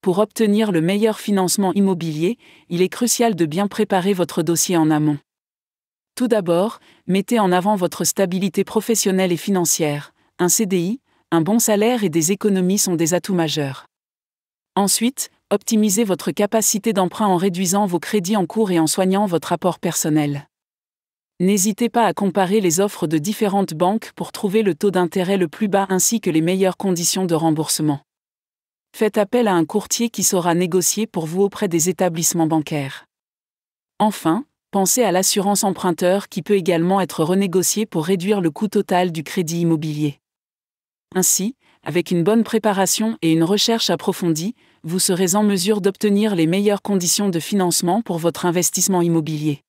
Pour obtenir le meilleur financement immobilier, il est crucial de bien préparer votre dossier en amont. Tout d'abord, mettez en avant votre stabilité professionnelle et financière. Un CDI, un bon salaire et des économies sont des atouts majeurs. Ensuite, optimisez votre capacité d'emprunt en réduisant vos crédits en cours et en soignant votre apport personnel. N'hésitez pas à comparer les offres de différentes banques pour trouver le taux d'intérêt le plus bas ainsi que les meilleures conditions de remboursement. Faites appel à un courtier qui saura négocier pour vous auprès des établissements bancaires. Enfin, pensez à l'assurance emprunteur qui peut également être renégociée pour réduire le coût total du crédit immobilier. Ainsi, avec une bonne préparation et une recherche approfondie, vous serez en mesure d'obtenir les meilleures conditions de financement pour votre investissement immobilier.